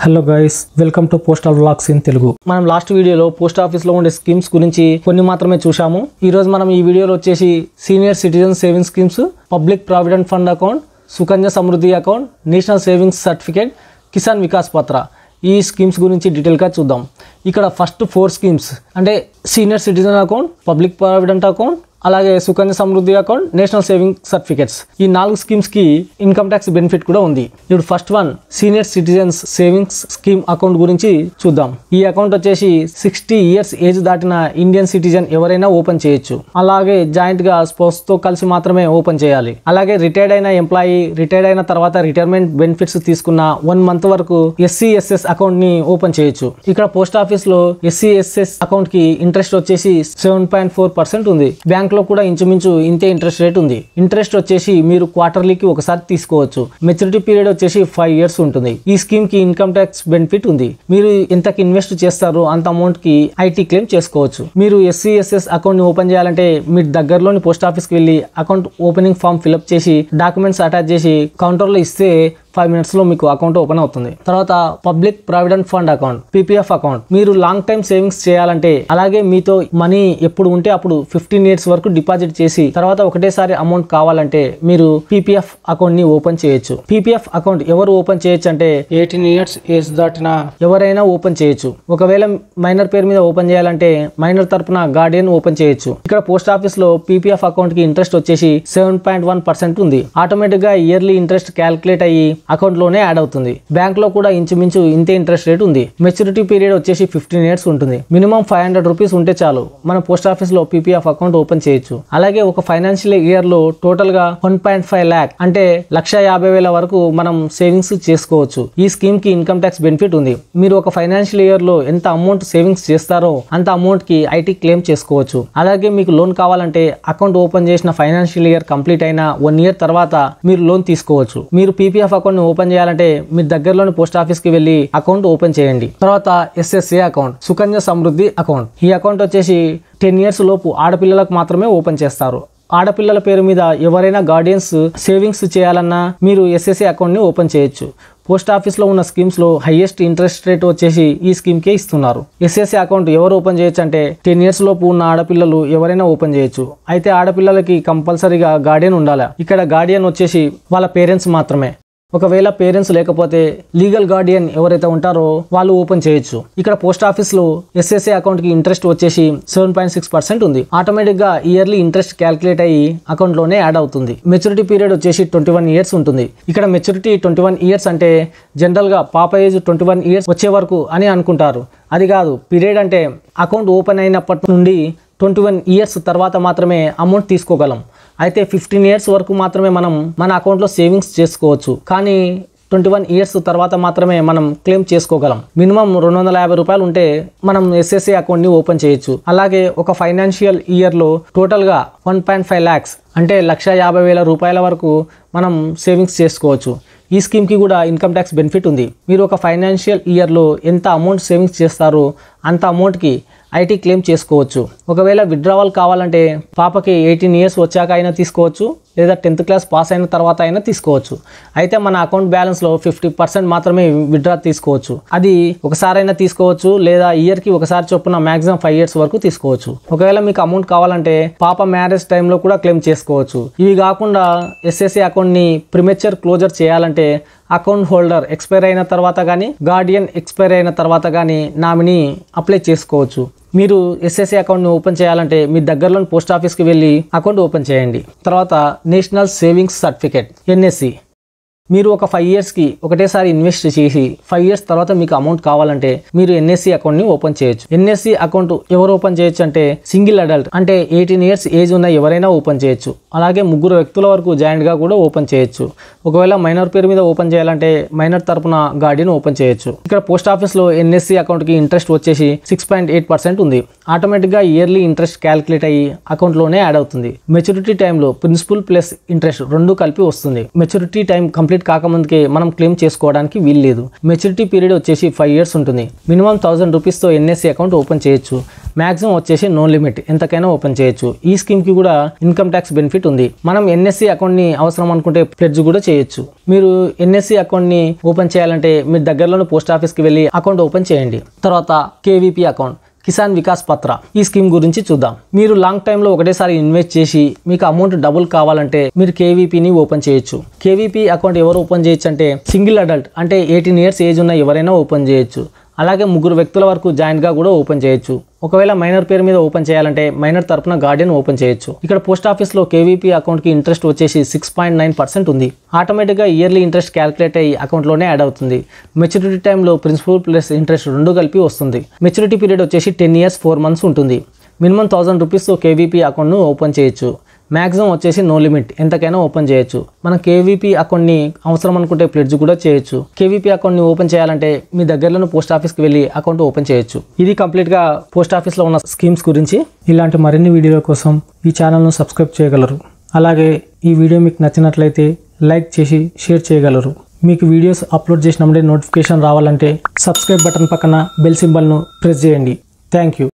hello guys welcome to postal blogs in Telugu మనం last వీడియోలో post office లో ఉండే స్కీమ్స్ గురించి కొన్ని మాత్రమే చూసాము ఈ రోజు మనం ఈ వీడియోలో వచ్చేసి senior citizen saving schemes public provident fund account Sukanya Samriddhi account national savings certificate Kisan Vikas Patra ఈ స్కీమ్స్ గురించి డీటెయిల్గా చూద్దాం ఇక్కడ ఫస్ట్ ఫోర్ స్కీమ్స్ అంటే senior citizen account public provident account అలాగే Sukanya Samriddhi account national saving certificates ఈ నాలుగు స్కీమ్స్ కి ఇన్కమ్ ట్యాక్స్ బెనిఫిట్ కూడా ఉంది ఇప్పుడు first one senior citizens savings scheme account గురించి చూద్దాం ఈ అకౌంట్ వచ్చేసి సిక్స్టీ ఇయర్స్ ఏజ్ దాటిన ఇండియన్ సిటిజన్ ఎవరైనా ఓపెన్ చేయొచ్చు అలాగే జాయింట్ గా స్పోర్ట్స్ తో కలిసి మాత్రమే ఓపెన్ చేయాలి అలాగే రిటైర్డ్ అయిన ఎంప్లాయీ రిటైర్డ్ అయిన తర్వాత రిటైర్మెంట్ బెనిఫిట్స్ తీసుకున్న వన్ మంత్ వరకు ఎస్సీ ఎస్ఎస్ అకౌంట్ ని ఓపెన్ చేయొచ్చు ఇక్కడ పోస్ట్ ఆఫీస్ లో ఎస్సీ ఎస్ఎస్ అకౌంట్ కి ఇంట్రెస్ట్ వచ్చేసి సెవెన్ పాయింట్ ఫోర్ పర్సెంట్ ఉంది బ్యాంక్ బ్యాంక్లో కూడా ఇంచుమించు ఇంతే ఇంట్రెస్ట్ రేట్ ఉంది ఇంట్రెస్ట్ వచ్చేసి మీరు క్వార్టర్లీకి ఒకసారి తీసుకోవచ్చు మెచ్యూరిటీ పీరియడ్ వచ్చేసి ఫైవ్ ఇయర్స్ ఉంటుంది ఈ స్కీమ్ కి ఇన్కమ్ ట్యాక్స్ బెనిఫిట్ ఉంది మీరు ఎంతకి ఇన్వెస్ట్ చేస్తారో అంత అమౌంట్ కి ఐటీ క్లెయిమ్ చేసుకోవచ్చు మీరు ఎస్సీఎస్ఎస్ అకౌంట్ ని ఓపెన్ చేయాలంటే మీరు దగ్గరలోని పోస్ట్ ఆఫీస్కి వెళ్ళి అకౌంట్ ఓపెనింగ్ ఫామ్ ఫిల్అప్ చేసి డాక్యుమెంట్స్ అటాచ్ చేసి కౌంటర్లో ఇస్తే ఫైవ్ మినిట్స్లో మీకు అకౌంట్ ఓపెన్ అవుతుంది తర్వాత public provident fund account PPF account మీరు లాంగ్ టైమ్ సేవింగ్స్ చేయాలంటే అలాగే మీతో మనీ ఎప్పుడు ఉంటే అప్పుడు ఫిఫ్టీన్ ఇయర్స్ వరకు డిపాజిట్ చేసి తర్వాత ఒకటేసారి అమౌంట్ కావాలంటే మీరు పీపీఎఫ్ అకౌంట్ ని ఓపెన్ చేయొచ్చు పీపీఎఫ్ అకౌంట్ ఎవరు ఓపెన్ చేయొచ్చు అంటే ఎయిటీన్ ఇయర్స్ ఏజ్ దాటినా ఎవరైనా ఓపెన్ చేయొచ్చు ఒకవేళ మైనర్ పేరు మీద ఓపెన్ చేయాలంటే మైనర్ తరపున గార్డియన్ ఓపెన్ చేయొచ్చు ఇక్కడ పోస్ట్ ఆఫీస్ లో పీపీఎఫ్ అకౌంట్ కి ఇంట్రెస్ట్ వచ్చేసి సెవెన్ పాయింట్ వన్ పర్సెంట్ ఉంది ఆటోమేటిక్ గా ఇయర్లీ ఇంట్రెస్ట్ క్యాల్కులేట్ అయ్యి అకౌంట్లోనే యాడ్ అవుతుంది బ్యాంక్లో కూడా ఇంచుమించు ఇంతే ఇంట్రెస్ట్ రేట్ ఉంది మెచ్యూరిటీ పీరియడ్ వచ్చేసి ఫిఫ్టీన్ ఇయర్స్ ఉంటుంది మినిమం ఫైవ్ హండ్రెడ్ రూపీస్ ఉంటే చాలు మనం పోస్ట్ ఆఫీస్లో పీపీఎఫ్ అకౌంట్ ఓపెన్ చేయొచ్చు అలాగే ఒక ఫైనాన్షియల్ ఇయర్లో టోటల్గా వన్ పాయింట్ ఫైవ్ ల్యాక్ అంటే లక్ష యాభై వేల వరకు మనం సేవింగ్స్ చేసుకోవచ్చు ఈ స్కీమ్కి ఇన్కమ్ ట్యాక్స్ బెనిఫిట్ ఉంది మీరు ఒక ఫైనాన్షియల్ ఇయర్లో ఎంత అమౌంట్ సేవింగ్స్ చేస్తారో అంత అమౌంట్కి ఐటీ క్లెయిమ్ చేసుకోవచ్చు అలాగే మీకు లోన్ కావాలంటే అకౌంట్ ఓపెన్ చేసిన ఫైనాన్షియల్ ఇయర్ కంప్లీట్ అయిన వన్ ఇయర్ తర్వాత మీరు లోన్ తీసుకోవచ్చు మీరు పీపీఎఫ్ అకౌంట్ ను ఓపెన్ చేయాలంటే మీ దగ్గరలోని పోస్ట్ ఆఫీస్కి వెళ్ళి అకౌంట్ ఓపెన్ చేయండి తర్వాత SSA account Sukanya Samriddhi account ఈ అకౌంట్ వచ్చేసి టెన్ ఇయర్స్ లోపు ఆడపిల్లలకు మాత్రమే ఓపెన్ చేస్తారు ఆడపిల్లల పేరు మీద ఎవరైనా గార్డియన్స్ సేవింగ్స్ చేయాలన్నా మీరు ఎస్ఎస్ఏ అకౌంట్ని ఓపెన్ చేయొచ్చు పోస్ట్ ఆఫీస్లో ఉన్న స్కీమ్స్లో హైయెస్ట్ ఇంట్రెస్ట్ రేట్ వచ్చేసి ఈ స్కీమ్కే ఇస్తున్నారు ఎస్ఎస్ఏ అకౌంట్ ఎవరు ఓపెన్ చేయొచ్చు అంటే టెన్ ఇయర్స్ లోపు ఉన్న ఆడపిల్లలు ఎవరైనా ఓపెన్ చేయొచ్చు అయితే ఆడపిల్లలకి కంపల్సరీగా గార్డియన్ ఉండాలి ఇక్కడ గార్డియన్ వచ్చేసి వాళ్ళ పేరెంట్స్ మాత్రమే ఒకవేళ పేరెంట్స్ లేకపోతే లీగల్ గార్డియన్ ఎవరైతే ఉంటారో వాళ్ళు ఓపెన్ చేయొచ్చు ఇక్కడ పోస్ట్ ఆఫీస్ లో ఎస్ఎస్ఏ అకౌంట్ కి ఇంట్రెస్ట్ వచ్చేసి సెవెన్ పాయింట్ సిక్స్ పర్సెంట్ ఉంది ఆటోమేటిక్ గా ఇయర్లీ ఇంట్రెస్ట్ క్యాల్కులేట్ అయ్యి అకౌంట్ లోనే యాడ్ అవుతుంది మెచ్యూరిటీ పీరియడ్ వచ్చేసి ట్వంటీ వన్ ఇయర్స్ ఉంటుంది ఇక్కడ మెచ్యూరిటీ ట్వంటీ వన్ ఇయర్స్ అంటే జనరల్ గా పాప ఏజ్ ట్వంటీ వన్ ఇయర్స్ వచ్చే వరకు అని అనుకుంటారు అది కాదు పీరియడ్ అంటే అకౌంట్ ఓపెన్ అయినప్పటి నుండి ట్వంటీ వన్ ఇయర్స్ తర్వాత మాత్రమే అమౌంట్ తీసుకోగలం అయితే ఫిఫ్టీన్ ఇయర్స్ వరకు మాత్రమే మనం మన అకౌంట్లో సేవింగ్స్ చేసుకోవచ్చు కానీ ట్వంటీ వన్ ఇయర్స్ తర్వాత మాత్రమే మనం క్లెయిమ్ చేసుకోగలం మినిమం రెండు వందల యాభై రూపాయలు ఉంటే మనం ఎస్ఎస్ఏ అకౌంట్ని ఓపెన్ చేయొచ్చు అలాగే ఒక ఫైనాన్షియల్ ఇయర్లో టోటల్గా వన్ పాయింట్ ఫైవ్ ల్యాక్స్ అంటే లక్ష యాభై వేల రూపాయల వరకు మనం సేవింగ్స్ చేసుకోవచ్చు ఈ స్కీమ్కి కూడా ఇన్కమ్ ట్యాక్స్ బెనిఫిట్ ఉంది మీరు ఒక ఫైనాన్షియల్ ఇయర్లో ఎంత అమౌంట్ సేవింగ్స్ చేస్తారో అంత అమౌంట్కి ఐటీ క్లెయిమ్ చేసుకోవచ్చు ఒకవేళ విడ్రావల్ కావాలంటే పాపకి ఎయిటీన్ ఇయర్స్ వచ్చాక అయినా తీసుకోవచ్చు లేదా టెన్త్ క్లాస్ పాస్ అయిన తర్వాత అయినా తీసుకోవచ్చు అయితే మన అకౌంట్ బ్యాలెన్స్లో ఫిఫ్టీ పర్సెంట్ మాత్రమే విత్డ్రా తీసుకోవచ్చు అది ఒకసారైనా తీసుకోవచ్చు లేదా ఇయర్కి ఒకసారి చొప్పున మ్యాక్సిమం ఫైవ్ ఇయర్స్ వరకు తీసుకోవచ్చు ఒకవేళ మీకు అమౌంట్ కావాలంటే పాప మ్యారేజ్ టైంలో కూడా క్లెయిమ్ చేసుకోవచ్చు ఇవి కాకుండా ఎస్ఎస్సి అకౌంట్ని ప్రిమెచర్ క్లోజర్ చేయాలంటే అకౌంట్ హోల్డర్ ఎక్స్పైర్ అయిన తర్వాత కానీ గార్డియన్ ఎక్స్పైర్ అయిన తర్వాత కానీ నామిని అప్లై చేసుకోవచ్చు మీరు ఎస్ఎస్ఏ అకౌంట్ను ఓపెన్ చేయాలంటే మీ దగ్గరలోని పోస్ట్ ఆఫీస్కి వెళ్ళి అకౌంట్ ఓపెన్ చేయండి తర్వాత నేషనల్ సేవింగ్స్ సర్టిఫికేట్ ఎన్ఎస్సి మీరు ఒక ఫైవ్ ఇయర్స్కి ఒకటేసారి ఇన్వెస్ట్ చేసి ఫైవ్ ఇయర్స్ తర్వాత మీకు అమౌంట్ కావాలంటే మీరు ఎన్ఎస్సి అకౌంట్ని ఓపెన్ చేయొచ్చు ఎన్ఎస్సి అకౌంట్ e ఎవరు ఓపెన్ చేయొచ్చు అంటే సింగిల్ అడల్ట్ అంటే ఎయిటీన్ ఇయర్స్ ఏజ్ ఉన్న ఎవరైనా ఓపెన్ చేయొచ్చు అలాగే ముగ్గురు వ్యక్తుల వరకు జాయింట్గా కూడా ఓపెన్ చేయొచ్చు ఒకవేళ మైనర్ పేరు మీద ఓపెన్ చేయాలంటే మైనర్ తరపున గాడిని ఓపెన్ చేయొచ్చు ఇక్కడ పోస్ట్ ఆఫీస్లో ఎన్ఎస్సి అకౌంట్కి ఇంట్రెస్ట్ వచ్చేసి సిక్స్ పాయింట్ ఎయిట్ పర్సెంట్ ఉంది ఆటోమేటిక్గా ఇయర్లీ ఇంట్రెస్ట్ క్యాలిక్యులేట్ అయ్యి అకౌంట్లోనే యాడ్ అవుతుంది మెచ్యూరిటీ టైంలో ప్రిన్సిపల్ ప్లస్ ఇంట్రెస్ట్ రెండు కలిపి వస్తుంది మెచ్యూరిటీ టైం కంప్లీట్ కాకముందుకే మనం క్లెయిమ్ చేసుకోవడానికి వీల్లేదు మెచ్యూరిటీ పీరియడ్ వచ్చేసి ఫైవ్ ఇయర్స్ ఉంటుంది మినిమం థౌసండ్ రూపీస్తో ఎన్ఎస్సి అకౌంట్ ఓపెన్ చేయొచ్చు మ్యాక్సిమం వచ్చేసి నో లిమిట్ ఎంతకైనా ఓపెన్ చేయొచ్చు ఈ స్కీమ్కి కూడా ఇన్కమ్ ట్యాక్స్ బెనిఫిట్ ఉంది మనం ఎన్ఎస్సి అకౌంట్ని అవసరం అనుకుంటే ప్లెడ్జ్ కూడా చేయొచ్చు మీరు ఎన్ఎస్సి అకౌంట్ని ఓపెన్ చేయాలంటే మీరు దగ్గరలోని పోస్ట్ ఆఫీస్కి వెళ్ళి అకౌంట్ ఓపెన్ చేయండి తర్వాత కేవీపీ అకౌంట్ కిసాన్ వికాస్ పత్ర ఈ స్కీమ్ గురించి చూద్దాం మీరు లాంగ్ టైంలో ఒకటేసారి ఇన్వెస్ట్ చేసి మీకు అమౌంట్ డబుల్ కావాలంటే మీరు కేవీపీని ఓపెన్ చేయొచ్చు కేవీపీ అకౌంట్ ఎవరు ఓపెన్ చేయొచ్చు అంటే సింగిల్ అడల్ట్ అంటే ఎయిటీన్ ఇయర్స్ ఏజ్ ఉన్న ఎవరైనా ఓపెన్ చేయొచ్చు అలాగే ముగ్గురు వ్యక్తుల వరకు జాయింట్గా కూడా ఓపెన్ చేయొచ్చు ఒకవేళ మైనర్ పేరు మీద ఓపెన్ చేయాలంటే మైనర్ తరపున గార్డియన్ ఓపెన్ చేయొచ్చు ఇక్కడ పోస్ట్ ఆఫీస్లో కేవీపీ అకౌంట్కి ఇంట్రెస్ట్ వచ్చేసి సిక్స్ పాయింట్ నైన్ పర్సెంట్ ఉంది ఆటోమేటిక్గా ఇయర్లీ ఇంట్రెస్ట్ క్యాలిక్యులేట్ అయ్యి అకౌంట్లోనే యాడ్ అవుతుంది మెచ్యూరిటీ టైంలో ప్రిన్సిపల్ ప్లస్ ఇంట్రెస్ట్ రెండు కలిపి వస్తుంది మెచ్యూరిటీ పీరియడ్ వచ్చేసి టెన్ ఇయర్స్ ఫోర్ మంత్స్ ఉంటుంది మినిమం థౌసండ్ రూపీస్తో కేవీపీ అకౌంట్ను ఓపెన్ చేయొచ్చు మ్యాక్సిమం వచ్చేసి నో లిమిట్ ఎంతకైనా ఓపెన్ చేయొచ్చు మనం కేవీపీ అకౌంట్ని అవసరం అనుకుంటే ప్లెడ్జ్ కూడా చేయొచ్చు కేవీపీ అకౌంట్ని ఓపెన్ చేయాలంటే మీ దగ్గరలోని పోస్ట్ ఆఫీస్కి వెళ్ళి అకౌంట్ ఓపెన్ చేయొచ్చు ఇది కంప్లీట్గా పోస్ట్ ఆఫీస్లో ఉన్న స్కీమ్స్ గురించి ఇలాంటి మరిన్ని వీడియోల కోసం ఈ ఛానల్ను సబ్స్క్రైబ్ చేయగలరు అలాగే ఈ వీడియో మీకు నచ్చినట్లయితే లైక్ చేసి షేర్ చేయగలరు మీకు వీడియోస్ అప్లోడ్ చేసినప్పుడే నోటిఫికేషన్ రావాలంటే సబ్స్క్రైబ్ బటన్ పక్కన బెల్ సింబల్ను ప్రెస్ చేయండి థ్యాంక్ యూ